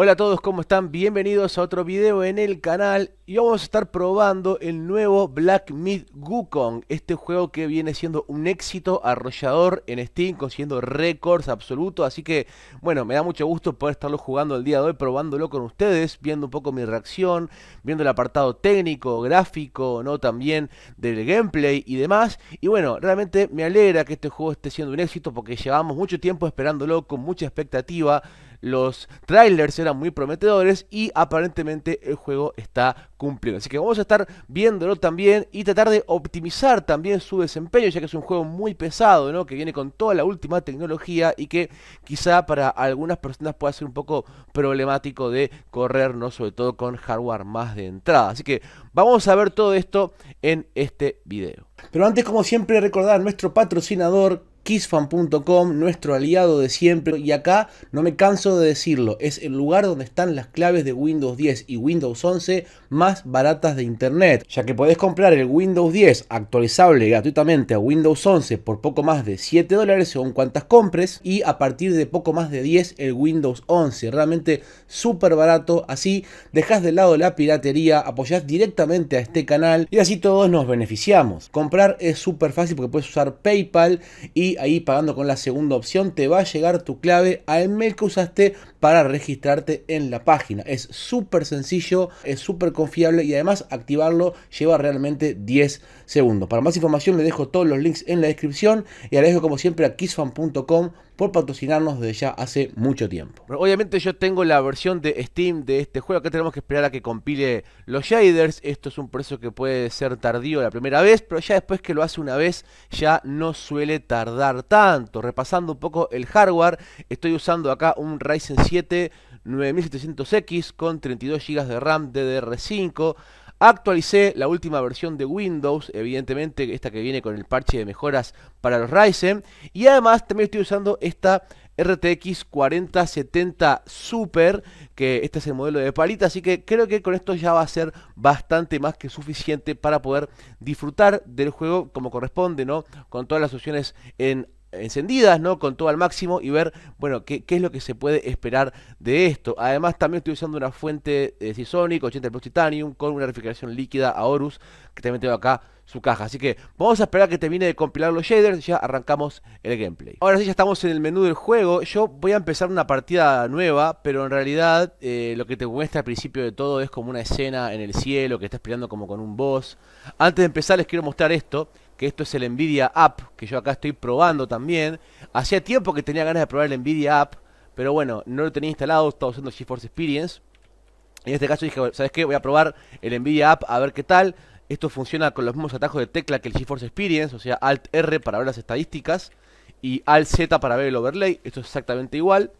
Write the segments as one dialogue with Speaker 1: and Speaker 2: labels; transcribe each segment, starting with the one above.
Speaker 1: Hola a todos, ¿cómo están? Bienvenidos a otro video en el canal y vamos a estar probando el nuevo Black Myth Wukong, este juego que viene siendo un éxito arrollador en Steam, consiguiendo récords absolutos, así que bueno, me da mucho gusto poder estarlo jugando el día de hoy, probándolo con ustedes, viendo un poco mi reacción, viendo el apartado técnico, gráfico, no también del gameplay y demás, y bueno, realmente me alegra que este juego esté siendo un éxito porque llevamos mucho tiempo esperándolo con mucha expectativa, los trailers eran muy prometedores y aparentemente el juego está cumpliendo. Así que vamos a estar viéndolo también y tratar de optimizar también su desempeño, ya que es un juego muy pesado, ¿no? Que viene con toda la última tecnología y que quizá para algunas personas pueda ser un poco problemático de correr, ¿no? Sobre todo con hardware más de entrada. Así que vamos a ver todo esto en este video. Pero antes, como siempre, recordar nuestro patrocinador kissfan.com, nuestro aliado de siempre. Y acá no me canso de decirlo, es el lugar donde están las claves de Windows 10 y Windows 11 más baratas de Internet, ya que podés comprar el Windows 10 actualizable gratuitamente a Windows 11 por poco más de 7 dólares según cuantas compres y a partir de poco más de 10 el Windows 11. Realmente súper barato, así dejás de lado la piratería, apoyás directamente a este canal y así todos nos beneficiamos. Comprar es súper fácil porque puedes usar PayPal y ahí pagando con la segunda opción, te va a llegar tu clave al mail que usaste para registrarte en la página. Es súper sencillo, es súper confiable y además activarlo lleva realmente 10 segundos. Para más información le dejo todos los links en la descripción y agradezco como siempre a kissfan.com por patrocinarnos desde ya hace mucho tiempo. Obviamente yo tengo la versión de Steam de este juego, acá tenemos que esperar a que compile los shaders, esto es un proceso que puede ser tardío la primera vez, pero ya después que lo hace una vez ya no suele tardar tanto. Repasando un poco el hardware, estoy usando acá un Ryzen 9700X con 32 GB de RAM DDR5. Actualicé la última versión de Windows, evidentemente esta que viene con el parche de mejoras para los Ryzen. Y además también estoy usando esta RTX 4070 Super, que este es el modelo de palita, así que creo que con esto ya va a ser bastante más que suficiente para poder disfrutar del juego como corresponde, ¿no? Con todas las opciones en encendidas, ¿no? Con todo al máximo y ver, bueno, qué, es lo que se puede esperar de esto. Además, también estoy usando una fuente de Seasonic 80 Plus Titanium con una refrigeración líquida a Horus, que también tengo acá su caja. Así que vamos a esperar que termine de compilar los shaders ya arrancamos el gameplay. Ahora sí, ya estamos en el menú del juego. Yo voy a empezar una partida nueva, pero en realidad eh, lo que te muestra al principio de todo es como una escena en el cielo que está esperando como con un boss. Antes de empezar les quiero mostrar esto que esto es el Nvidia App, que yo acá estoy probando también. Hacía tiempo que tenía ganas de probar el Nvidia App, pero bueno, no lo tenía instalado, estaba usando GeForce Experience. En este caso dije, ¿sabes qué? Voy a probar el Nvidia App a ver qué tal. Esto funciona con los mismos atajos de tecla que el GeForce Experience, o sea, Alt R para ver las estadísticas y Alt Z para ver el overlay. Esto es exactamente igual.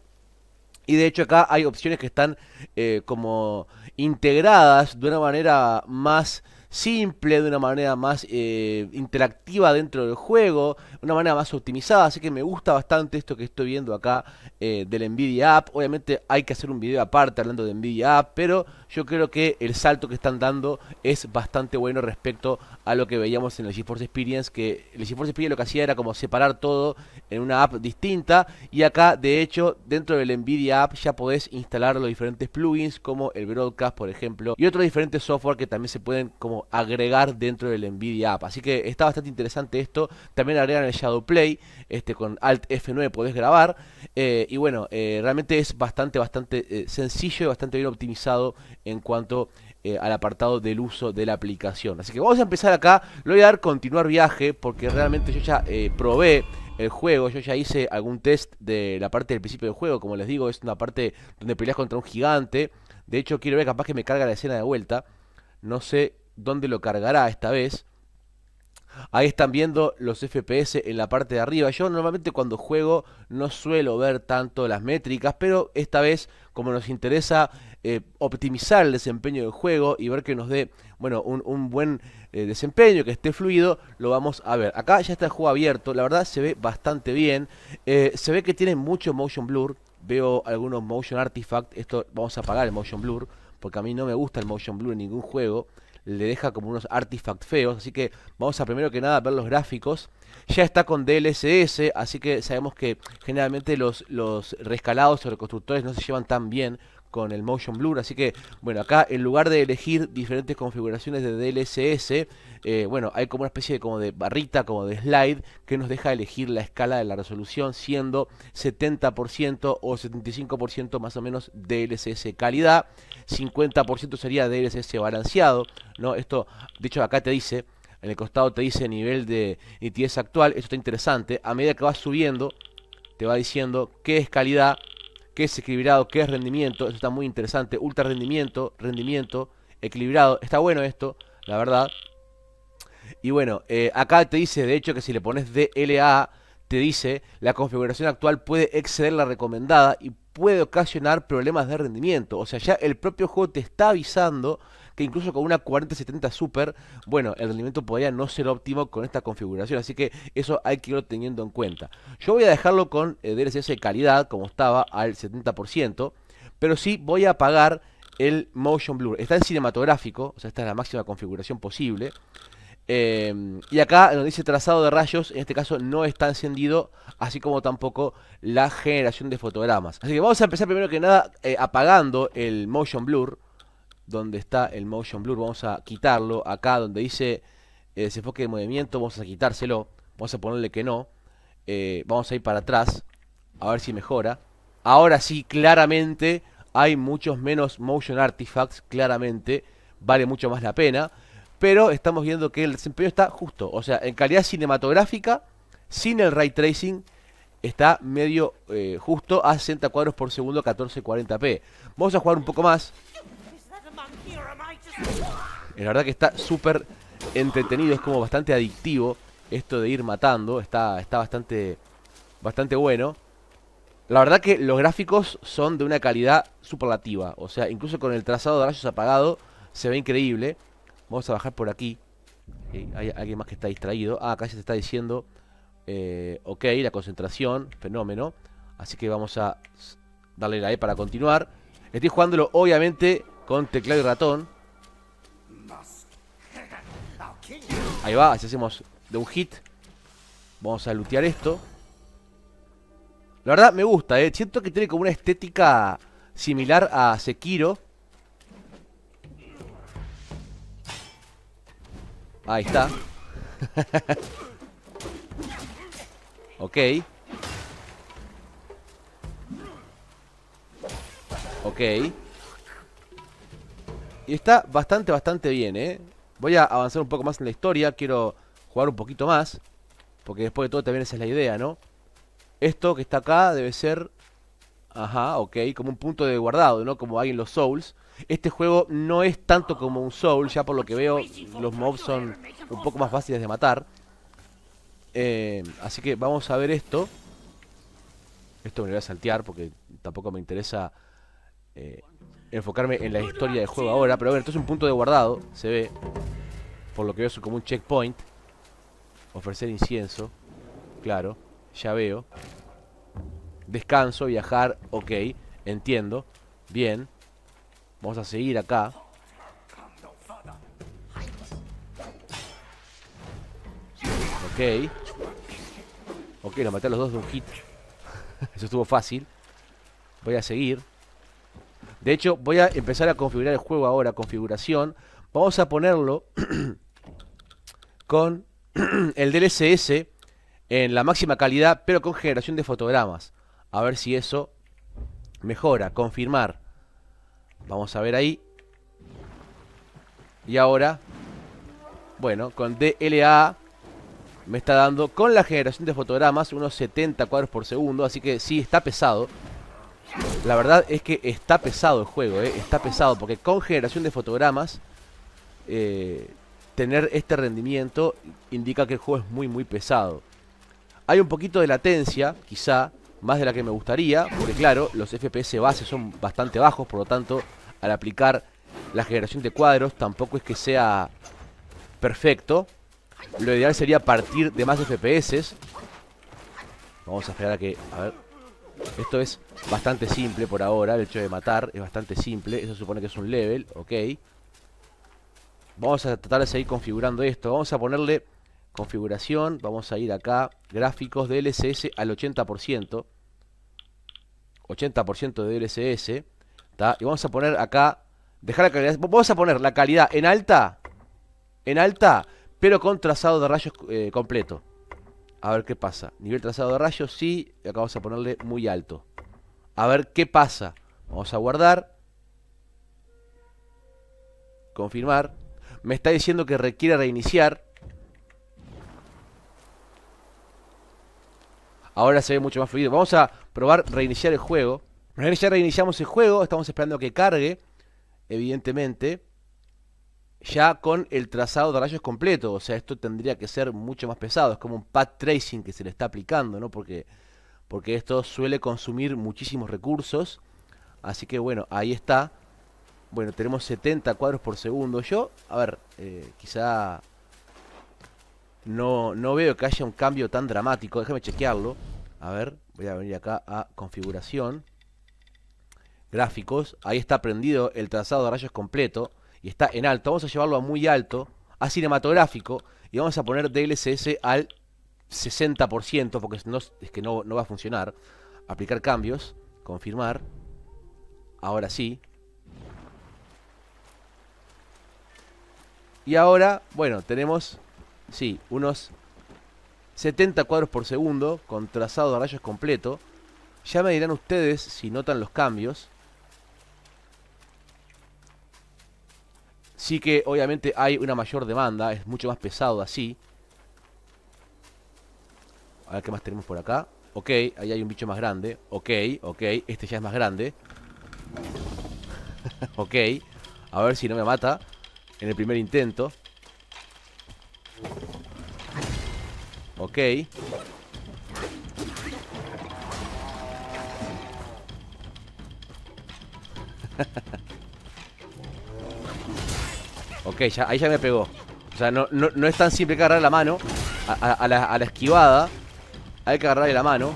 Speaker 1: Y de hecho acá hay opciones que están eh, como integradas de una manera más simple, de una manera más eh, interactiva dentro del juego, una manera más optimizada. Así que me gusta bastante esto que estoy viendo acá eh, del Nvidia App. Obviamente hay que hacer un video aparte hablando de Nvidia App, pero yo creo que el salto que están dando es bastante bueno respecto a lo que veíamos en el GeForce Experience, que el GeForce Experience lo que hacía era como separar todo en una app distinta. Y acá, de hecho, dentro del Nvidia App ya podés instalar los diferentes plugins como el Broadcast, por ejemplo, y otros diferentes software que también se pueden como agregar dentro del Nvidia App. Así que está bastante interesante esto. También agregan shadow play este, con Alt F9 podés grabar. Eh, y bueno, eh, realmente es bastante, bastante eh, sencillo y bastante bien optimizado en cuanto al apartado del uso de la aplicación. Así que vamos a empezar acá. Le voy a dar continuar viaje porque realmente yo ya probé el juego. Yo ya hice algún test de la parte del principio del juego. Como les digo, es una parte donde peleas contra un gigante. De hecho, quiero ver capaz que me carga la escena de vuelta. No sé dónde lo cargará esta vez. Ahí están viendo los FPS en la parte de arriba. Yo normalmente cuando juego no suelo ver tanto las métricas, pero esta vez como nos interesa eh, optimizar el desempeño del juego y ver que nos dé bueno, un, buen eh, desempeño, que esté fluido, lo vamos a ver. Acá ya está el juego abierto, la verdad se ve bastante bien. Eh, se ve que tiene mucho motion blur, veo algunos motion artifact, esto vamos a apagar el motion blur porque a mí no me gusta el motion blur en ningún juego le deja como unos artifacts feos. Así que vamos a primero que nada ver los gráficos. Ya está con DLSS, así que sabemos que generalmente los, los rescalados o reconstructores no se llevan tan bien con el motion blur. Así que, bueno, acá en lugar de elegir diferentes configuraciones de DLSS, eh, bueno, hay como una especie de, como de barrita, como de slide, que nos deja elegir la escala de la resolución, siendo 70% o 75% más o menos DLSS calidad, 50% sería DLSS balanceado, ¿no? Esto, de hecho, acá te dice... En el costado te dice nivel de nitidez actual, esto está interesante. A medida que vas subiendo, te va diciendo qué es calidad, qué es equilibrado, qué es rendimiento, eso está muy interesante, ultra rendimiento, rendimiento, equilibrado, está bueno esto, la verdad. Y bueno, eh, acá te dice, de hecho, que si le pones DLA, te dice, la configuración actual puede exceder la recomendada y puede ocasionar problemas de rendimiento. O sea, ya el propio juego te está avisando que incluso con una 4070 Super, bueno, el rendimiento podría no ser óptimo con esta configuración, así que eso hay que irlo teniendo en cuenta. Yo voy a dejarlo con eh, de calidad, como estaba, al 70%, pero sí voy a apagar el Motion Blur. Está en cinematográfico, o sea, esta es la máxima configuración posible. Eh, y acá donde dice trazado de rayos, en este caso no está encendido, así como tampoco la generación de fotogramas. Así que vamos a empezar primero que nada eh, apagando el motion blur donde está el motion blur, vamos a quitarlo. Acá donde dice eh, desenfoque de movimiento, vamos a quitárselo. Vamos a ponerle que no. Eh, vamos a ir para atrás, a ver si mejora. Ahora sí, claramente hay muchos menos motion artifacts, claramente vale mucho más la pena. Pero estamos viendo que el desempeño está justo, o sea, en calidad cinematográfica, sin el ray tracing, está medio eh, justo a 60 cuadros por segundo, 1440p. Vamos a jugar un poco más. Eh, la verdad que está súper entretenido, es como bastante adictivo esto de ir matando, está, está bastante, bastante bueno. La verdad que los gráficos son de una calidad superlativa, o sea, incluso con el trazado de rayos apagado se ve increíble. Vamos a bajar por aquí. Eh, hay alguien más que está distraído. Ah, acá se está diciendo, eh, ok, la concentración, fenómeno. Así que vamos a darle la E para continuar. Estoy jugándolo obviamente con teclado y ratón. Ahí va, así hacemos de un hit. Vamos a lootear esto. La verdad me gusta, eh. Siento que tiene como una estética similar a Sekiro. Ahí está. ok. Ok. Y está bastante, bastante bien, ¿eh? Voy a avanzar un poco más en la historia. Quiero jugar un poquito más. Porque después de todo también esa es la idea, ¿no? Esto que está acá debe ser... Ajá, ok. Como un punto de guardado, ¿no? Como hay en los Souls. Este juego no es tanto como un Soul. Ya por lo que veo, los mobs son un poco más fáciles de matar. Eh, así que vamos a ver esto. Esto me lo voy a saltear porque tampoco me interesa... Eh, enfocarme en la historia del juego ahora. Pero bueno, esto es un punto de guardado, se ve. Por lo que veo es como un checkpoint. Ofrecer incienso. Claro, ya veo. Descanso, viajar, ok. Entiendo. Bien. Vamos a seguir acá. Ok. Ok, lo maté a los dos de un hit. Eso estuvo fácil. Voy a seguir. De hecho, voy a empezar a configurar el juego ahora, configuración. Vamos a ponerlo con el DLSS en la máxima calidad, pero con generación de fotogramas. A ver si eso mejora, confirmar. Vamos a ver ahí. Y ahora, bueno, con DLA me está dando con la generación de fotogramas unos 70 cuadros por segundo, así que sí, está pesado. La verdad es que está pesado el juego, eh, está pesado, porque con generación de fotogramas, eh, tener este rendimiento indica que el juego es muy, muy pesado. Hay un poquito de latencia, quizá, más de la que me gustaría, porque claro, los FPS base son bastante bajos, por lo tanto, al aplicar la generación de cuadros tampoco es que sea perfecto. Lo ideal sería partir de más FPS. Vamos a esperar a que... A ver, esto es bastante simple por ahora, el hecho de matar es bastante simple. Eso supone que es un level, ok. Vamos a tratar de seguir configurando esto. Vamos a ponerle configuración, vamos a ir acá, gráficos de LSS al 80%. 80% de LSS Y vamos a poner acá, dejar la calidad, vamos a poner la calidad en alta, en alta, pero con trazado de rayos eh, completo. A ver qué pasa. Nivel trazado de rayos, sí. Y acá vamos a ponerle muy alto. A ver qué pasa. Vamos a guardar. Confirmar. Me está diciendo que requiere reiniciar. Ahora se ve mucho más fluido. Vamos a probar reiniciar el juego. Ya reiniciamos el juego. Estamos esperando que cargue. Evidentemente ya con el trazado de rayos completo. O sea, esto tendría que ser mucho más pesado. Es como un path tracing que se le está aplicando, ¿no? Porque, porque esto suele consumir muchísimos recursos. Así que bueno, ahí está. Bueno, tenemos 70 cuadros por segundo. Yo, a ver, eh, quizá no, no veo que haya un cambio tan dramático. Déjame chequearlo. A ver, voy a venir acá a configuración. Gráficos. Ahí está prendido el trazado de rayos completo y está en alto, vamos a llevarlo a muy alto, a cinematográfico, y vamos a poner DLSS al 60%, porque no, es que no, no va a funcionar. Aplicar cambios, confirmar. Ahora sí. Y ahora, bueno, tenemos, sí, unos 70 cuadros por segundo con trazado de rayos completo. Ya me dirán ustedes si notan los cambios. Sí que obviamente hay una mayor demanda, es mucho más pesado así. A ver qué más tenemos por acá. Ok, ahí hay un bicho más grande. Ok, ok, este ya es más grande. ok, a ver si no me mata en el primer intento. Ok. Ok, ya, ahí ya me pegó. O sea, no, no, no es tan simple que agarrar la mano. A, la, a la esquivada. Hay que agarrarle la mano.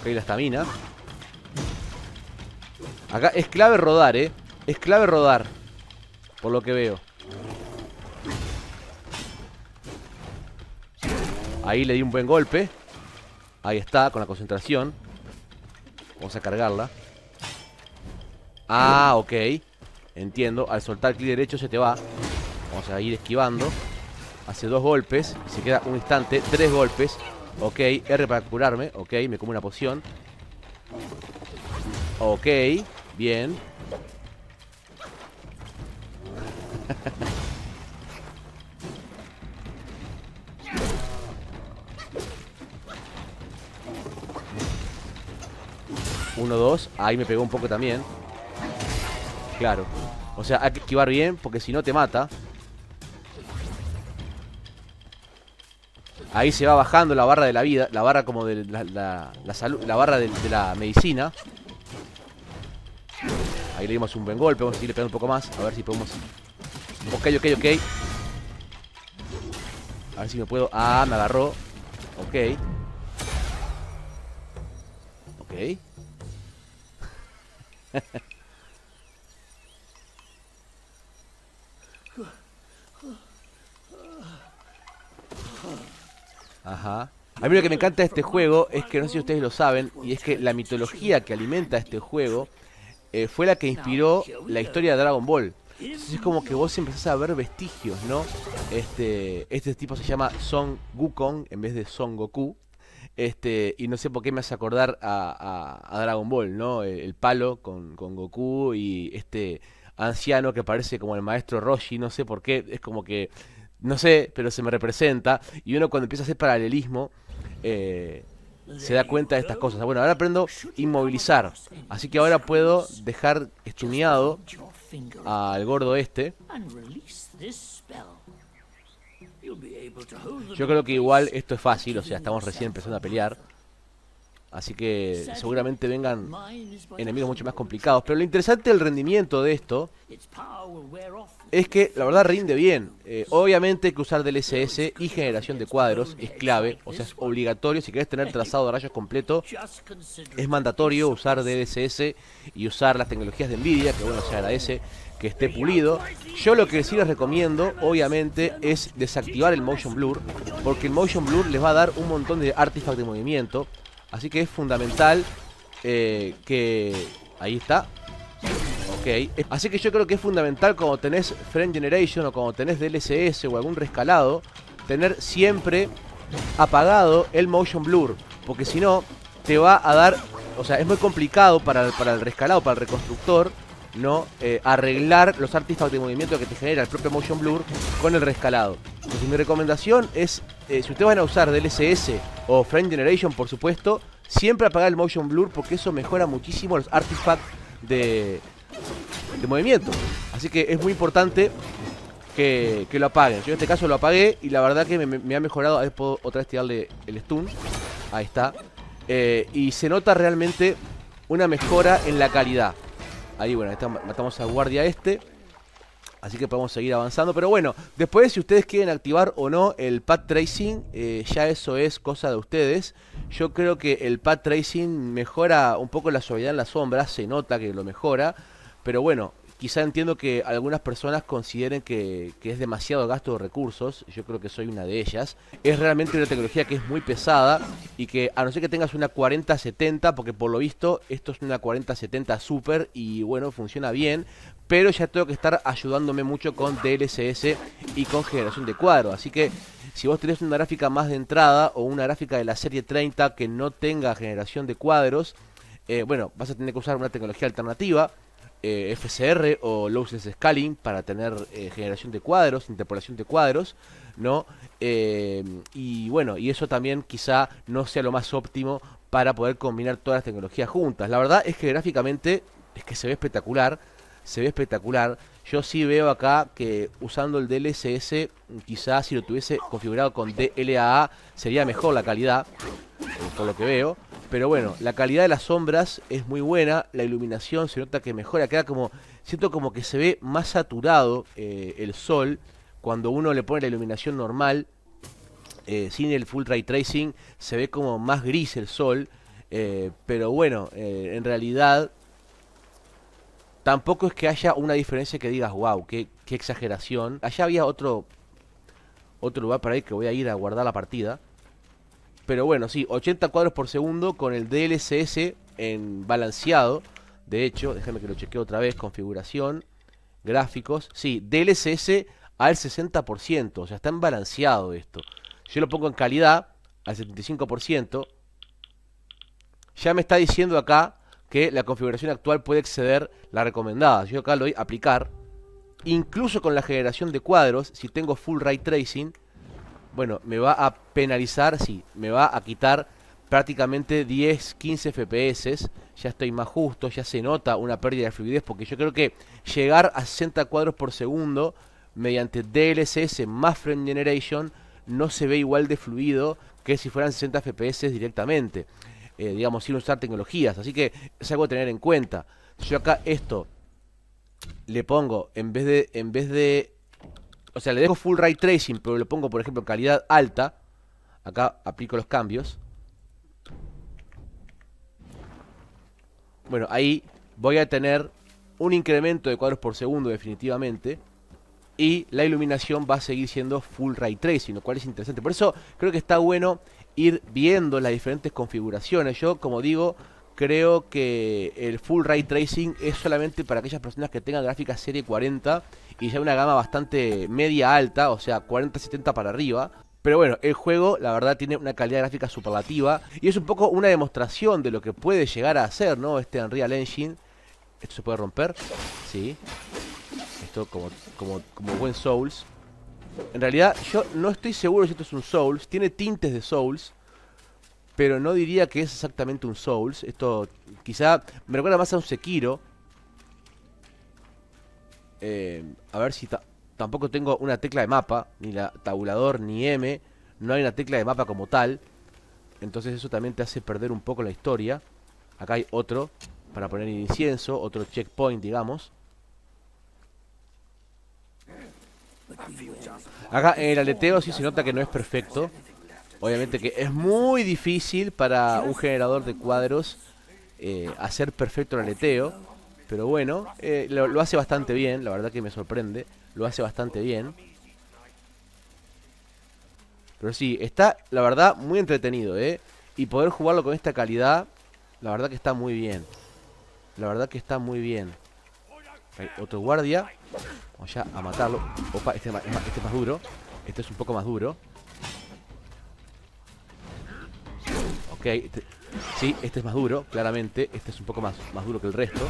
Speaker 1: Ok, la estamina. Acá es clave rodar, ¿eh? Es clave rodar. Por lo que veo. Ahí le di un buen golpe. Ahí está, con la concentración. Vamos a cargarla. Ah, ok. Entiendo. Al soltar clic derecho se te va. Vamos a ir esquivando. Hace dos golpes. Se queda un instante. Tres golpes. Ok. R para curarme. Ok. Me como una poción. Ok. Bien. dos. Ahí me pegó un poco también. Claro. O sea, hay que esquivar bien porque si no te mata. Ahí se va bajando la barra de la vida, la barra como de la, salud, la barra de, la medicina. Ahí le dimos un buen golpe, vamos a seguirle pegando un poco más, a ver si podemos... Ok, ok, ok. A ver si me puedo... Ah, me agarró. Ok. Ok. Ajá. A mí lo que me encanta de este juego es que no sé si ustedes lo saben, y es que la mitología que alimenta este juego eh, fue la que inspiró la historia de Dragon Ball. Entonces es como que vos empezás a ver vestigios, ¿no? Este, este tipo se llama Son Gukong en vez de Son Goku. Este, y no sé por qué me hace acordar a, Dragon Ball, ¿no? El, palo con, Goku y este anciano que parece como el maestro Roshi, no sé por qué, es como que, no sé, pero se me representa. Y uno cuando empieza a hacer paralelismo, eh, se da cuenta de estas cosas. Bueno, ahora aprendo inmovilizar, así que ahora puedo dejar estuneado al gordo este yo creo que igual esto es fácil, o sea, estamos recién empezando a pelear. Así que seguramente vengan enemigos mucho más complicados. Pero lo interesante del rendimiento de esto es que la verdad rinde bien. Eh, obviamente que usar DLSS y generación de cuadros es clave, o sea, es obligatorio. Si querés tener trazado de rayos completo, es mandatorio usar DLSS y usar las tecnologías de NVIDIA, que bueno, se agradece que esté pulido. Yo lo que sí les recomiendo, obviamente, es desactivar el Motion Blur, porque el Motion Blur les va a dar un montón de artefactos de movimiento, así que es fundamental eh, que... Ahí está. Ok. Así que yo creo que es fundamental cuando tenés frame Generation o cuando tenés DLSS o algún rescalado, tener siempre apagado el Motion Blur, porque si no, te va a dar... O sea, es muy complicado para, para el rescalado, para el reconstructor, ¿no? Eh, arreglar los artistas de movimiento que te genera el propio Motion Blur con el rescalado. Entonces mi recomendación es, eh, si ustedes van a usar DLSS o Frame Generation, por supuesto, siempre apagar el Motion Blur porque eso mejora muchísimo los artifacts de, movimiento. Así que es muy importante que, lo apaguen. Yo en este caso lo apagué y la verdad que me, ha mejorado. A ver, puedo otra vez tirarle el stun. Ahí está. Eh, y se nota realmente una mejora en la calidad. Ahí, bueno, matamos a guardia este. Así que podemos seguir avanzando. Pero bueno, después si ustedes quieren activar o no el Path Tracing, eh, ya eso es cosa de ustedes. Yo creo que el Path Tracing mejora un poco la suavidad en las sombras. Se nota que lo mejora. Pero bueno, quizá entiendo que algunas personas consideren que, es demasiado gasto de recursos, yo creo que soy una de ellas. Es realmente una tecnología que es muy pesada y que a no ser que tengas una 4070, porque por lo visto esto es una 4070 super y bueno, funciona bien, pero ya tengo que estar ayudándome mucho con DLSS y con generación de cuadros, así que si vos tenés una gráfica más de entrada o una gráfica de la serie 30 que no tenga generación de cuadros, eh, bueno, vas a tener que usar una tecnología alternativa eh, FCR o Lossless Scaling para tener eh, generación de cuadros, interpolación de cuadros, ¿no? Eh, y bueno, y eso también quizá no sea lo más óptimo para poder combinar todas las tecnologías juntas. La verdad es que gráficamente es que se ve espectacular, se ve espectacular. Yo sí veo acá que usando el DLSS, quizá si lo tuviese configurado con DLAA sería mejor la calidad, por lo que veo. Pero bueno, la calidad de las sombras es muy buena, la iluminación se nota que mejora, queda como, siento como que se ve más saturado eh, el sol cuando uno le pone la iluminación normal, eh, sin el full ray tracing, se ve como más gris el sol, eh, pero bueno, en realidad tampoco es que haya una diferencia que digas, wow, qué, qué exageración. Allá había otro, otro lugar para ir que voy a ir a guardar la partida. Pero bueno, sí, 80 cuadros por segundo con el DLSS en balanceado. De hecho, déjame que lo chequee otra vez, configuración, gráficos. Sí, DLSS al 60%, o sea, está en balanceado esto. Yo lo pongo en calidad al 75%. Ya me está diciendo acá que la configuración actual puede exceder la recomendada. Yo acá lo doy a aplicar. Incluso con la generación de cuadros, si tengo full ray tracing, bueno, me va a penalizar, sí, me va a quitar prácticamente 10, 15 FPS, ya estoy más justo, ya se nota una pérdida de fluidez, porque yo creo que llegar a 60 cuadros por segundo mediante DLSS más Frame Generation no se ve igual de fluido que si fueran 60 FPS directamente, eh, digamos, sin usar tecnologías, así que es algo a tener en cuenta. Yo acá esto le pongo, en vez de, en vez de o sea, le dejo full ray tracing, pero lo pongo, por ejemplo, en calidad alta. Acá aplico los cambios. Bueno, ahí voy a tener un incremento de cuadros por segundo definitivamente. Y la iluminación va a seguir siendo full ray tracing, lo cual es interesante. Por eso creo que está bueno ir viendo las diferentes configuraciones. Yo, como digo, creo que el full ray tracing es solamente para aquellas personas que tengan gráficas serie 40 y ya una gama bastante media alta, o sea, 40-70 para arriba. Pero bueno, el juego la verdad tiene una calidad gráfica superlativa y es un poco una demostración de lo que puede llegar a hacer, ¿no? Este Unreal Engine. Esto se puede romper, sí. Esto como, como, como buen Souls. En realidad yo no estoy seguro si esto es un Souls, tiene tintes de Souls pero no diría que es exactamente un Souls. Esto quizá me recuerda más a un Sekiro. Eh, a ver si tampoco tengo una tecla de mapa, ni la tabulador, ni M. No hay una tecla de mapa como tal. Entonces eso también te hace perder un poco la historia. Acá hay otro para poner incienso, otro checkpoint, digamos. Acá en el aleteo sí se nota que no es perfecto. Obviamente que es muy difícil para un generador de cuadros eh, hacer perfecto el aleteo. Pero bueno, eh, lo, hace bastante bien, la verdad que me sorprende. Lo hace bastante bien. Pero sí, está, la verdad, muy entretenido, ¿eh? Y poder jugarlo con esta calidad, la verdad que está muy bien. La verdad que está muy bien. Hay otro guardia. Vamos ya a matarlo. Opa, este es más este duro. Este es un poco más duro. sí, este es más duro, claramente. Este es un poco más, más duro que el resto.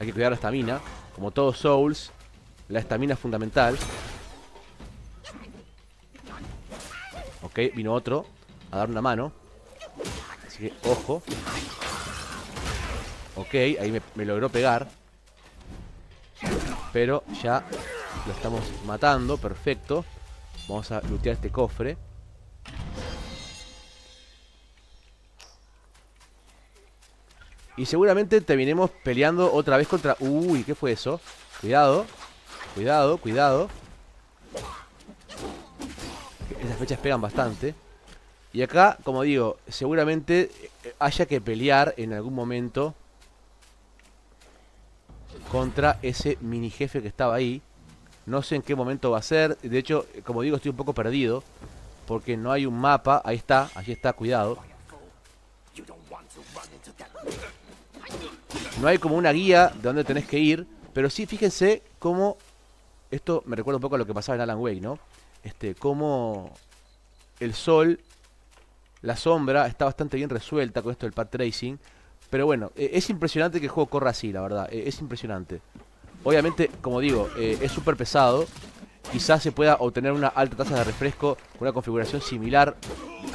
Speaker 1: Hay que cuidar la estamina. Como todos Souls, la estamina es fundamental. Ok, vino otro a dar una mano. Así que, ojo. Ok, ahí me logró pegar. Pero ya lo estamos matando, perfecto. Vamos a lootear este cofre. Y seguramente terminemos peleando otra vez contra... Uy, ¿qué fue eso? Cuidado, cuidado, cuidado. Esas fechas pegan bastante. Y acá, como digo, seguramente eh, haya que pelear en algún momento contra ese mini jefe que estaba ahí. No sé en qué momento va a ser. De hecho, como digo, estoy un poco perdido. Porque no hay un mapa. Ahí está, allí está, cuidado. No hay como una guía de dónde tenés que ir. Pero sí, fíjense cómo... Esto me recuerda un poco a lo que pasaba en Alan Wake, ¿no? Este, cómo el sol, la sombra, está bastante bien resuelta con esto del path tracing. Pero bueno, e, es impresionante que el juego corra así, la verdad. E, es impresionante. Obviamente, como digo, eh, es súper pesado. Quizás se pueda obtener una alta tasa de refresco con una configuración similar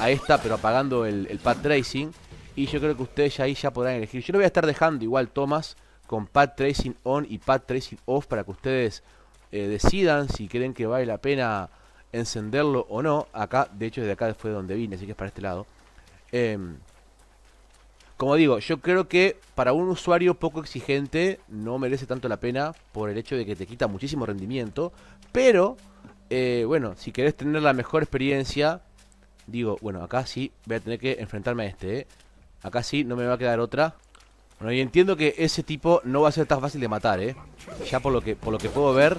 Speaker 1: a esta, pero apagando el, pad tracing. Y yo creo que ustedes ahí ya podrán elegir. Yo lo voy a estar dejando igual tomás con pad tracing on y pad tracing off para que ustedes eh, decidan si creen que vale la pena encenderlo o no. Acá, de hecho, desde acá fue donde vine, así que es para este lado. Em, como digo, yo creo que para un usuario poco exigente no merece tanto la pena por el hecho de que te quita muchísimo rendimiento. Pero, eh, bueno, si querés tener la mejor experiencia, digo, bueno, acá sí voy a tener que enfrentarme a este. ¿eh? Acá sí no me va a quedar otra. Bueno, y entiendo que ese tipo no va a ser tan fácil de matar, ¿eh? Ya por lo que, por lo que puedo ver,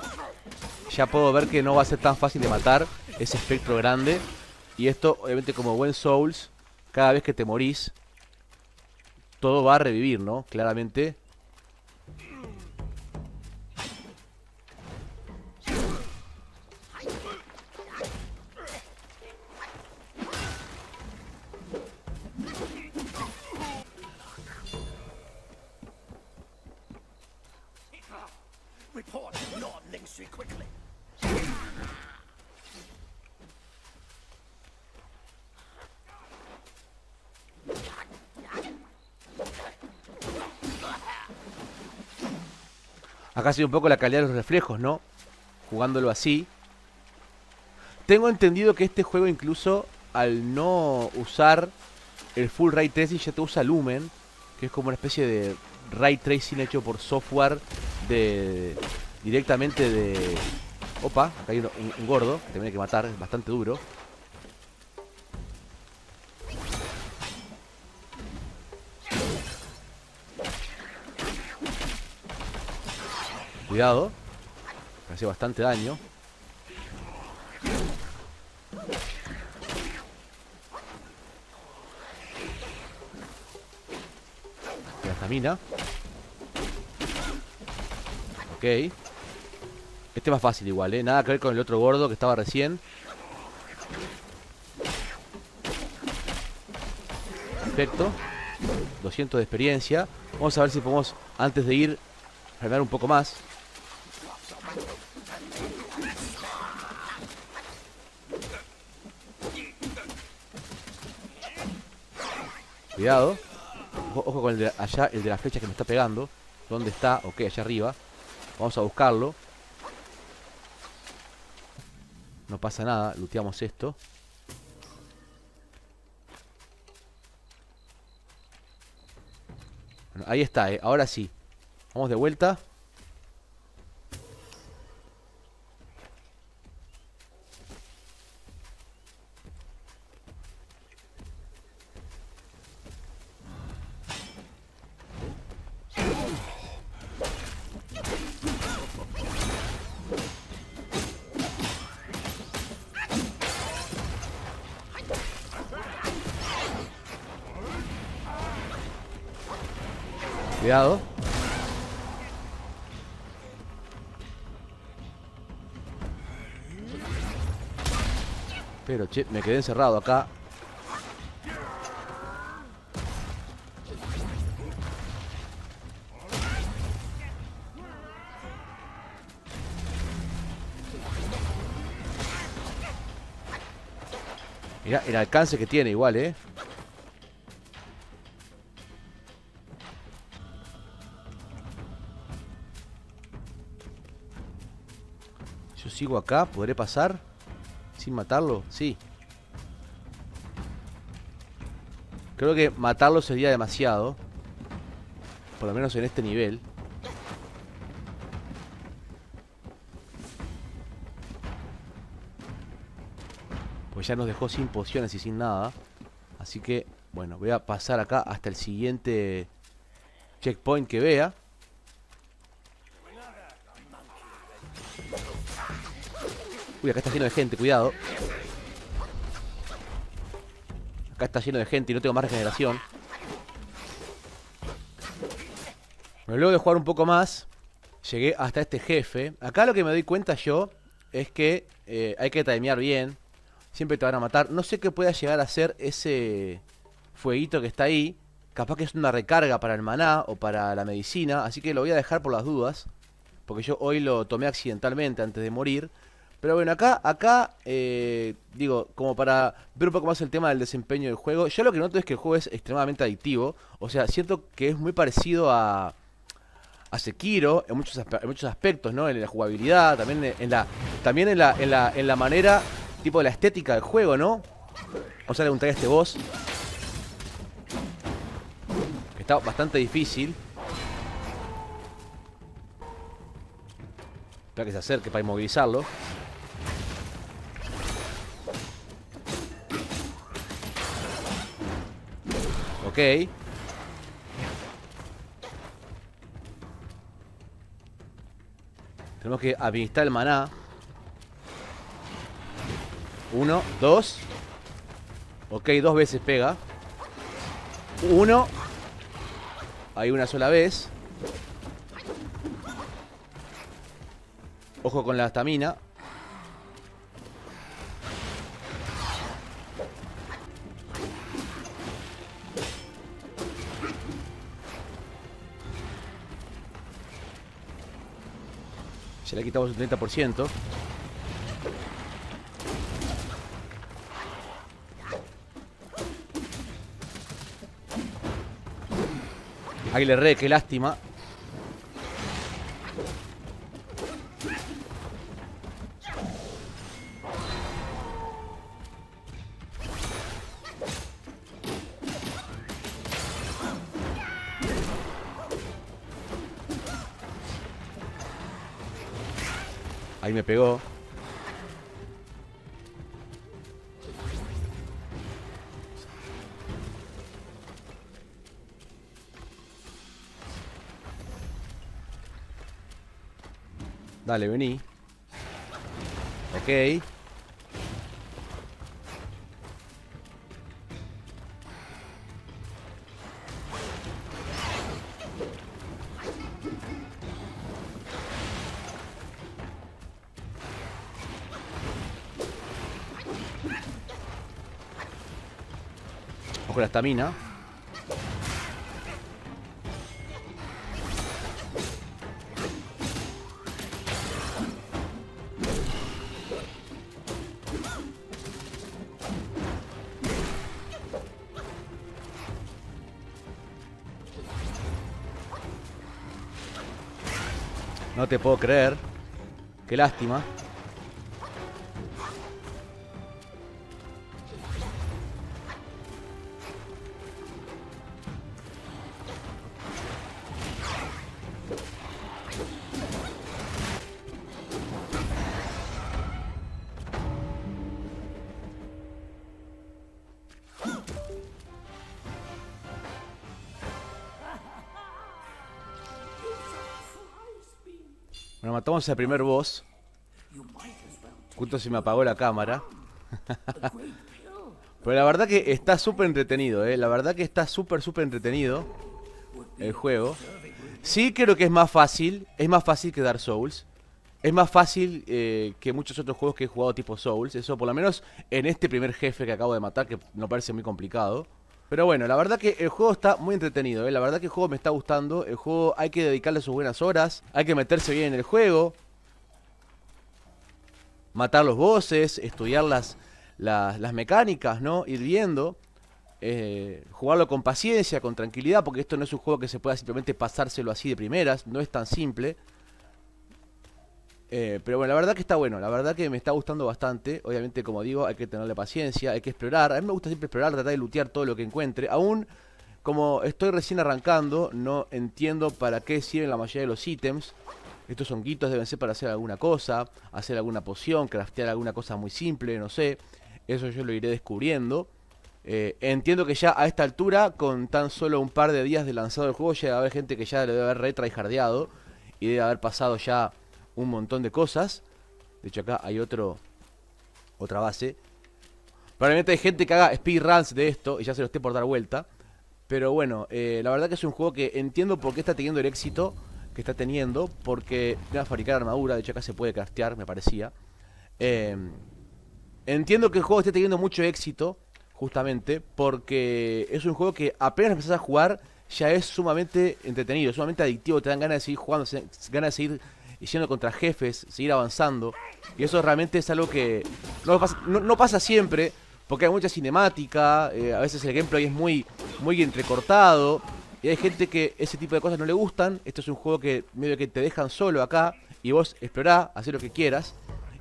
Speaker 1: ya puedo ver que no va a ser tan fácil de matar ese espectro grande. Y esto, obviamente, como buen Souls, cada vez que te morís, todo va a revivir, ¿no? Claramente. Ha sido un poco la calidad de los reflejos, ¿no? Jugándolo así. Tengo entendido que este juego incluso al no usar el full ray tracing ya te usa Lumen, que es como una especie de ray tracing hecho por software de directamente de Opa, acá hay un, gordo, que también que matar, es bastante duro. Cuidado. hace bastante daño. La estamina. Ok. Este es más fácil igual, ¿eh? Nada que ver con el otro gordo que estaba recién. Perfecto. 200 de experiencia. Vamos a ver si podemos, antes de ir, ganar un poco más. Cuidado. Ojo, con el de allá, el de la flecha que me está pegando. ¿Dónde está? Ok, allá arriba. Vamos a buscarlo. No pasa nada, luteamos esto. ahí está, eh. ahora sí. Vamos de vuelta. Pero, che, me quedé encerrado acá. Mirá el alcance que tiene igual, ¿eh? Yo sigo acá, ¿podré pasar? Sin matarlo, sí. Creo que matarlo sería demasiado. Por lo menos en este nivel. Pues ya nos dejó sin pociones y sin nada. Así que, bueno, voy a pasar acá hasta el siguiente checkpoint que vea. Uy, acá está lleno de gente, cuidado Acá está lleno de gente y no tengo más regeneración Me luego de jugar un poco más Llegué hasta este jefe Acá lo que me doy cuenta yo Es que eh, hay que timear bien Siempre te van a matar No sé qué pueda llegar a ser ese fueguito que está ahí Capaz que es una recarga para el maná o para la medicina Así que lo voy a dejar por las dudas Porque yo hoy lo tomé accidentalmente antes de morir pero bueno, acá, acá eh, digo, como para ver un poco más el tema del desempeño del juego, yo lo que noto es que el juego es extremadamente adictivo. O sea, siento que es muy parecido a, a Sekiro en muchos, muchos aspectos, ¿no? En la jugabilidad, también en la, también en la, en la, en la manera, tipo de la estética del juego, ¿no? Vamos a preguntarle a este boss. Que está bastante difícil. Espera que se acerque para inmovilizarlo. Ok. Tenemos que avistar el maná. Uno, dos. Ok, dos veces pega. Uno. Ahí una sola vez. Ojo con la estamina. Se le quitamos un 30%. le Re, qué lástima. Dale, vení. Ok. Ojo la estamina. No te puedo creer. Qué lástima. Llegamos primer boss. Justo se me apagó la cámara. Pero la verdad que está súper entretenido, ¿eh? La verdad que está súper, súper entretenido el juego. Sí creo que es más fácil. Es más fácil que Dark Souls. Es más fácil eh, que muchos otros juegos que he jugado tipo Souls. Eso por lo menos en este primer jefe que acabo de matar, que no parece muy complicado. Pero bueno, la verdad que el juego está muy entretenido, ¿eh? la verdad que el juego me está gustando, el juego hay que dedicarle sus buenas horas, hay que meterse bien en el juego, matar los voces estudiar las, las, mecánicas, ¿no? Ir viendo, eh, jugarlo con paciencia, con tranquilidad, porque esto no es un juego que se pueda simplemente pasárselo así de primeras, no es tan simple. Eh, pero bueno, la verdad que está bueno, la verdad que me está gustando bastante. Obviamente, como digo, hay que tenerle paciencia, hay que explorar. A mí me gusta siempre explorar, tratar de lutear todo lo que encuentre. Aún como estoy recién arrancando, no entiendo para qué sirven la mayoría de los ítems. Estos honguitos deben ser para hacer alguna cosa, hacer alguna poción, craftear alguna cosa muy simple, no sé. Eso yo lo iré descubriendo. Eh, entiendo que ya a esta altura, con tan solo un par de días de lanzado el juego, ya debe haber gente que ya le debe haber re y debe haber pasado ya un montón de cosas. De hecho, acá hay otro otra base. Probablemente hay gente que haga speedruns de esto y ya se lo esté por dar vuelta. Pero bueno, eh, la verdad que es un juego que entiendo por qué está teniendo el éxito que está teniendo. Porque va a fabricar armadura, de hecho acá se puede craftear, me parecía. Eh, entiendo que el juego esté teniendo mucho éxito, justamente, porque es un juego que apenas empezás a jugar ya es sumamente entretenido, sumamente adictivo. Te dan ganas de seguir jugando, ganas de seguir y contra jefes, seguir avanzando. Y eso realmente es algo que no pasa, siempre, porque hay mucha cinemática, eh, a veces el gameplay es muy, muy entrecortado. Y hay gente que ese tipo de cosas no le gustan. Esto es un juego que medio que te dejan solo acá. Y vos explorá, hacer lo que quieras.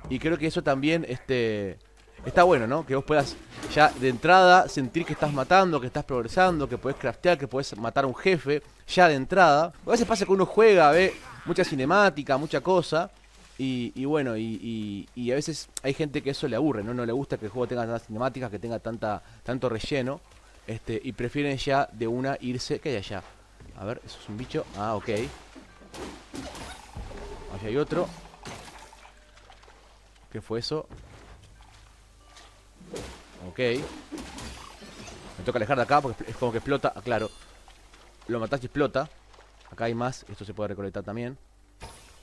Speaker 1: Y creo que eso también este, está bueno, ¿no? Que vos puedas ya de entrada sentir que estás matando, que estás progresando, que podés craftear, que podés matar a un jefe. Ya de entrada. A veces pasa que uno juega, ve mucha cinemática, mucha cosa. Y, bueno, y, a veces hay gente que eso le aburre, ¿no? No le gusta que el juego tenga tantas cinemáticas, que tenga tanta, tanto relleno. Este, y prefieren ya de una irse. ¿Qué hay allá? A ver, eso es un bicho. Ah, ok. Allá hay otro. ¿Qué fue eso? Ok. Me toca alejar de acá porque es como que explota. Ah, claro. Lo mataste y explota. Acá hay más, esto se puede recolectar también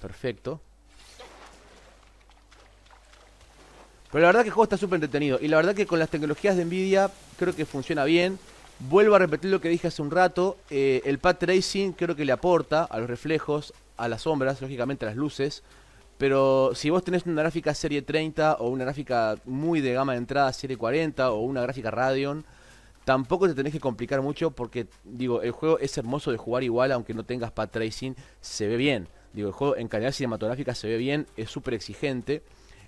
Speaker 1: Perfecto Pero la verdad que el juego está súper entretenido Y la verdad que con las tecnologías de Nvidia creo que funciona bien Vuelvo a repetir lo que dije hace un rato eh, El pad tracing creo que le aporta a los reflejos, a las sombras, lógicamente a las luces pero si vos tenés una gráfica serie 30 o una gráfica muy de gama de entrada serie 40 o una gráfica Radeon, tampoco te tenés que complicar mucho porque, digo, el juego es hermoso de jugar igual, aunque no tengas path tracing, se ve bien. Digo, el juego en calidad cinematográfica se ve bien, es súper exigente.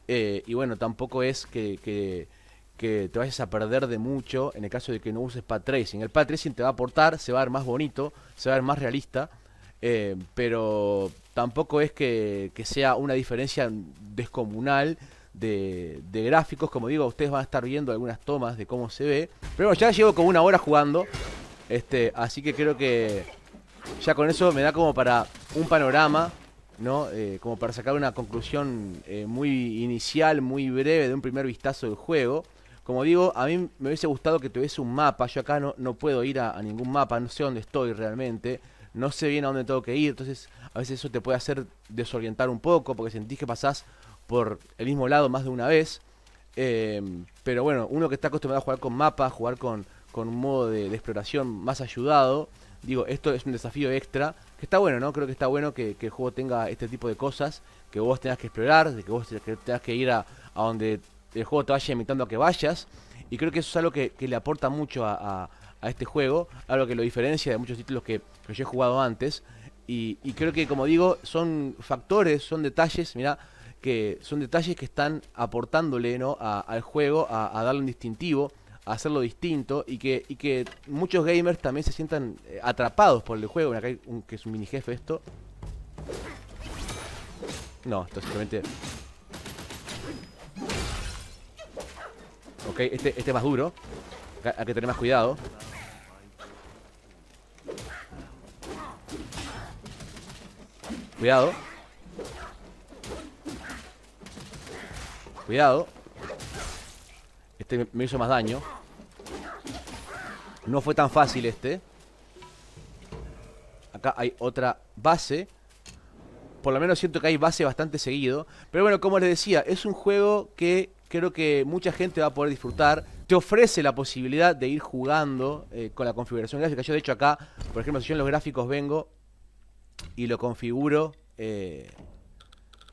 Speaker 1: Eh, y bueno, tampoco es que, te vayas a perder de mucho en el caso de que no uses Pad tracing. El Pad tracing te va a aportar, se va a ver más bonito, se va a ver más realista. Eh, pero tampoco es que, que sea una diferencia descomunal de, gráficos. Como digo, ustedes van a estar viendo algunas tomas de cómo se ve. Pero bueno, ya llevo como una hora jugando. Este, así que creo que ya con eso me da como para un panorama, ¿no? Eh, como para sacar una conclusión eh, muy inicial, muy breve de un primer vistazo del juego. Como digo, a mí me hubiese gustado que tuviese un mapa. Yo acá no, no puedo ir a, a ningún mapa, no sé dónde estoy realmente no sé bien a dónde tengo que ir, entonces a veces eso te puede hacer desorientar un poco porque sentís que pasás por el mismo lado más de una vez. Em, pero bueno, uno que está acostumbrado a jugar con mapas, jugar con, con un modo de, exploración más ayudado, digo, esto es un desafío extra. Que está bueno, ¿no? Creo que está bueno que, el juego tenga este tipo de cosas, que vos tengas que explorar, de que vos tengas que ir a, donde el juego te vaya invitando a que vayas. Y creo que eso es algo que, le aporta mucho a, este juego, algo que lo diferencia de muchos títulos que, yo he jugado antes. Y, y creo que, como digo, son factores, son detalles, mira que son detalles que están aportándole ¿no? al juego, a, darle un distintivo, a hacerlo distinto y que, que muchos gamers también se sientan eh, atrapados por el juego. Acá hay un, que es un mini jefe esto. No, esto simplemente... Ok, este, este es más duro. hay que tener más cuidado. Cuidado. Cuidado. Este me hizo más daño. No fue tan fácil este. Acá hay otra base. Por lo menos siento que hay base bastante seguido. Pero bueno, como les decía, es un juego que creo que mucha gente va a poder disfrutar. Te ofrece la posibilidad de ir jugando eh, con la configuración gráfica. Yo de hecho acá, por ejemplo, si yo en los gráficos vengo y lo configuro eh,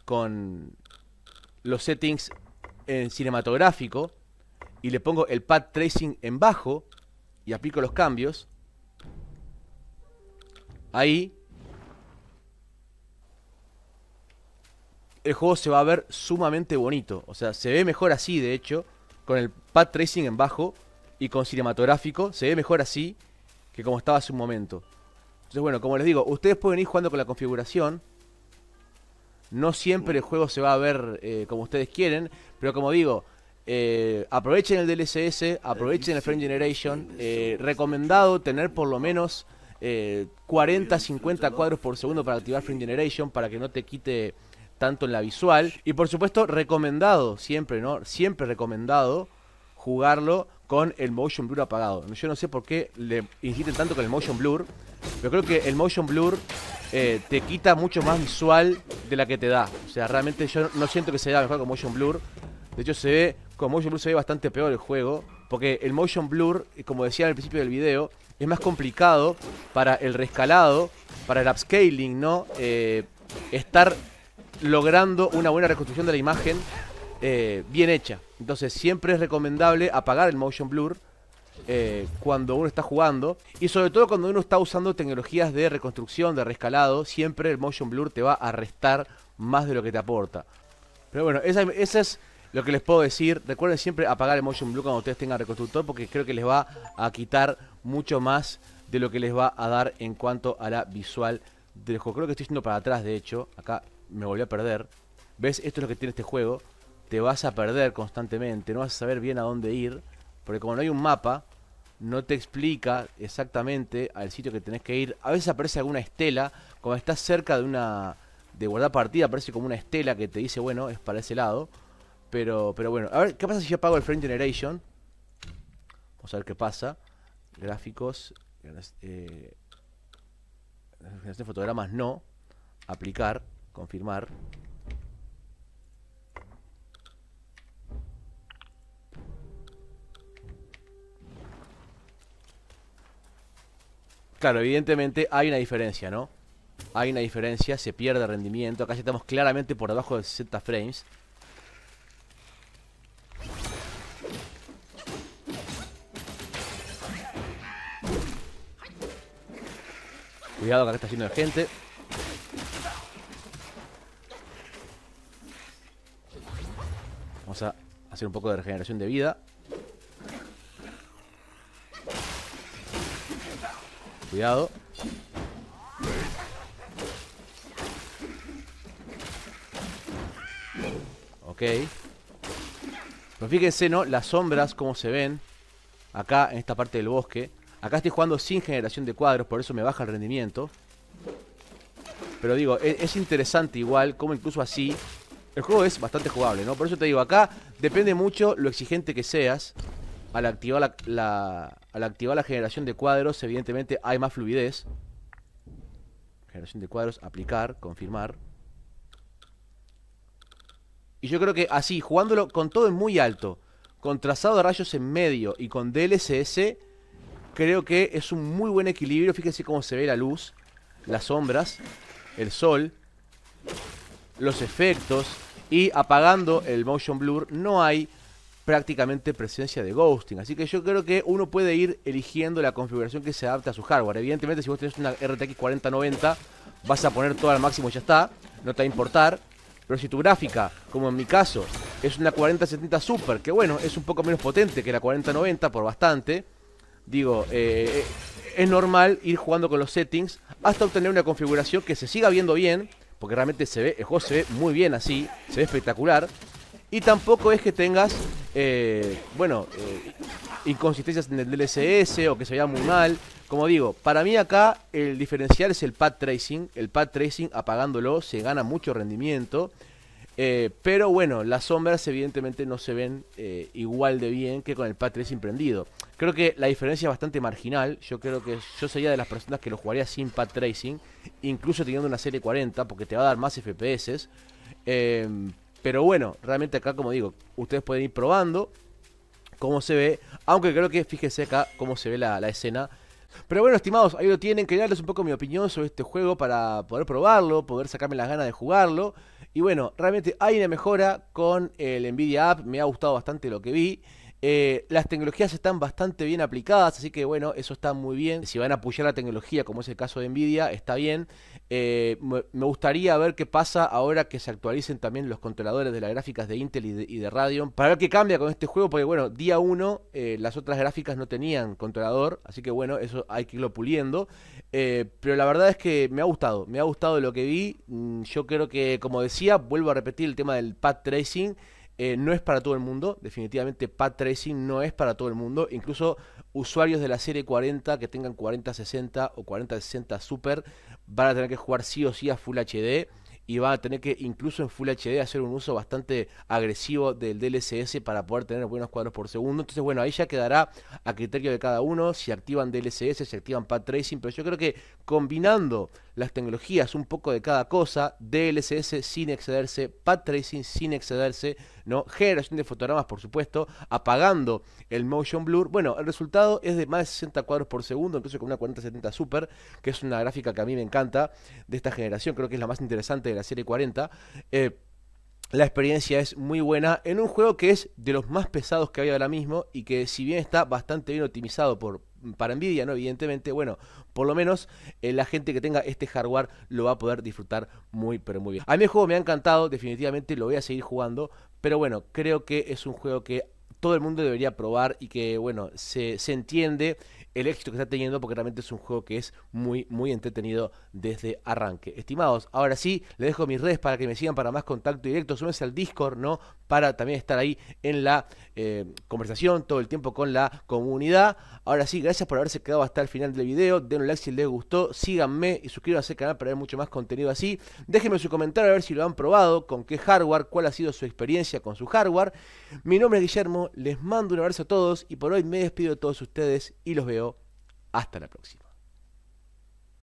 Speaker 1: con los settings en cinematográfico y le pongo el pad tracing en bajo y aplico los cambios, ahí el juego se va a ver sumamente bonito. O sea, se ve mejor así, de hecho, con el pad tracing en bajo y con cinematográfico, se ve mejor así que como estaba hace un momento. Entonces, bueno, como les digo, ustedes pueden ir jugando con la configuración. No siempre el juego se va a ver eh, como ustedes quieren, pero como digo, eh, aprovechen el DLSS, aprovechen el Frame Generation. Eh, recomendado tener por lo menos 40, 50 cuadros por segundo para activar Frame Generation para que no te quite tanto en la visual. Y por supuesto, recomendado, siempre, ¿no? Siempre recomendado jugarlo con el motion blur apagado. Yo no sé por qué le inciten tanto con el motion blur yo creo que el motion blur eh, te quita mucho más visual de la que te da. O sea, realmente yo no siento que se vea mejor con motion blur. De hecho, se ve, con motion blur se ve bastante peor el juego. Porque el motion blur, eh, como decía al principio del video, es más complicado para el rescalado, para el upscaling, ¿no? Eh, estar logrando una buena reconstrucción de la imagen bien hecha. Entonces siempre es recomendable apagar el motion blur eh, cuando uno está jugando y sobre todo cuando uno está usando tecnologías de reconstrucción, de rescalado, siempre el motion blur te va a restar más de lo que te aporta. Pero bueno, eso es lo que les puedo decir. Recuerden siempre apagar el motion blur cuando ustedes tengan reconstructor porque creo que les va a quitar mucho más de lo que les va a dar en cuanto a la visual del juego. Creo que estoy yendo para atrás, de hecho. Acá me volví a perder. ¿Ves? Esto es lo que tiene este juego. Te vas a perder constantemente, no vas a saber bien a dónde ir. Porque como no hay un mapa, no te explica exactamente al sitio que tenés que ir. A veces aparece alguna estela, como estás cerca de una... De guardar partida aparece como una estela que te dice, bueno, es para ese lado. Pero, pero bueno, a ver, ¿qué pasa si yo apago el Frame Generation? Vamos a ver qué pasa. Gráficos. Eh, fotogramas no. Aplicar. Confirmar. Claro, evidentemente hay una diferencia, ¿no? Hay una diferencia, se pierde rendimiento. Acá ya estamos claramente por debajo de 60 frames. Cuidado que acá está haciendo de gente. Vamos a hacer un poco de regeneración de vida. Cuidado. Ok. Pero fíjense, ¿no? Las sombras, como se ven. Acá, en esta parte del bosque. Acá estoy jugando sin generación de cuadros, por eso me baja el rendimiento. Pero digo, es, es interesante igual, como incluso así... El juego es bastante jugable, ¿no? Por eso te digo, acá depende mucho lo exigente que seas al activar la, activar la generación de cuadros, evidentemente hay más fluidez. Generación de cuadros, aplicar, confirmar. Y yo creo que así, jugándolo con todo en muy alto, con trazado de rayos en medio y con DLSS, creo que es un muy buen equilibrio. Fíjense cómo se ve la luz, las sombras, el sol, los efectos. Y apagando el motion blur no hay prácticamente presencia de ghosting. Así que yo creo que uno puede ir eligiendo la configuración que se adapte a su hardware. Evidentemente, si vos tenés una RTX 4090, vas a poner todo al máximo y ya está. No te va a importar. Pero si tu gráfica, como en mi caso, es una 4070 Super, que bueno, es un poco menos potente que la 4090 por bastante, digo, eh, es normal ir jugando con los settings hasta obtener una configuración que se siga viendo bien, porque realmente se ve, el juego se ve muy bien así, se ve espectacular, y tampoco es que tengas, eh, bueno, eh, inconsistencias en el DLSS o que se vea muy mal. Como digo, para mí acá el diferencial es el pad tracing. El pad tracing apagándolo se gana mucho rendimiento. Eh, pero bueno, las sombras evidentemente no se ven igual de bien que con el pad Tracing prendido. Creo que la diferencia es bastante marginal. Yo creo que yo sería de las personas que lo jugaría sin pad tracing, incluso teniendo una serie 40, porque te va a dar más FPS. Em, pero bueno, realmente acá, como digo, ustedes pueden ir probando cómo se ve. Aunque creo que fíjense acá cómo se ve la, la escena. Pero bueno, estimados, ahí lo tienen. Quería darles un poco mi opinión sobre este juego para poder probarlo, poder sacarme las ganas de jugarlo. Y bueno, realmente hay una mejora con el Nvidia App. Me ha gustado bastante lo que vi. Eh, las tecnologías están bastante bien aplicadas, así que bueno, eso está muy bien. Si van a apoyar la tecnología, como es el caso de Nvidia, está bien. Eh, me gustaría ver qué pasa ahora que se actualicen también los controladores de las gráficas de Intel y de, radio. Radeon, para ver qué cambia con este juego, porque bueno, día 1 eh, las otras gráficas no tenían controlador, así que bueno, eso hay que irlo puliendo. pero la verdad es que me ha gustado, me ha gustado lo que vi. Mm, yo creo que, como decía, vuelvo a repetir el tema del pad tracing. Eh, no es para todo el mundo, definitivamente Path Tracing no es para todo el mundo, incluso usuarios de la serie 40 que tengan 60 o 60 Super van a tener que jugar sí o sí a Full HD y van a tener que incluso en Full HD hacer un uso bastante agresivo del DLSS para poder tener buenos cuadros por segundo. Entonces, bueno, ahí ya quedará a criterio de cada uno si activan DLSS, si activan Path Tracing, pero yo creo que combinando las tecnologías un poco de cada cosa, DLSS sin excederse, Patracing tracing sin excederse, ¿no? generación de fotogramas por supuesto, apagando el motion blur. Bueno, el resultado es de más de 60 cuadros por segundo, incluso con una 4070 Super, que es una gráfica que a mí me encanta de esta generación, creo que es la más interesante de la serie 40 la experiencia es muy buena en un juego que es de los más pesados que había ahora mismo y que si bien está bastante bien optimizado por, para Nvidia, ¿no? Evidentemente, bueno, por lo menos eh, la gente que tenga este hardware lo va a poder disfrutar muy, pero muy bien. A mí el juego me ha encantado, definitivamente lo voy a seguir jugando, pero bueno, creo que es un juego que todo el mundo debería probar y que, bueno, se, se entiende el éxito que está teniendo porque realmente es un juego que es muy, muy entretenido desde arranque. Estimados, ahora sí, les dejo mis redes para que me sigan para más contacto directo. Súmense al Discord, ¿no? Para también estar ahí en la eh, conversación todo el tiempo con la comunidad. Ahora sí, gracias por haberse quedado hasta el final del video. denle like si les gustó. Síganme y suscríbanse al canal para ver mucho más contenido así. Déjenme su comentario a ver si lo han probado, con qué hardware, cuál ha sido su experiencia con su hardware. Mi nombre es Guillermo, les mando un abrazo a todos y por hoy me despido de todos ustedes y los veo hasta la próxima.